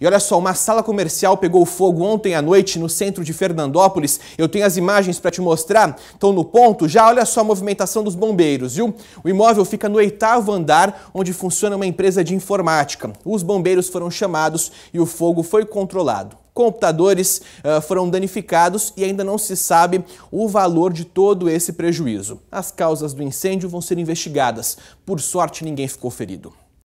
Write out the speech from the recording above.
E olha só, uma sala comercial pegou fogo ontem à noite no centro de Fernandópolis. Eu tenho as imagens para te mostrar. Estão no ponto já. Olha só a movimentação dos bombeiros, viu? O imóvel fica no oitavo andar, onde funciona uma empresa de informática. Os bombeiros foram chamados e o fogo foi controlado computadores uh, foram danificados e ainda não se sabe o valor de todo esse prejuízo. As causas do incêndio vão ser investigadas. Por sorte, ninguém ficou ferido.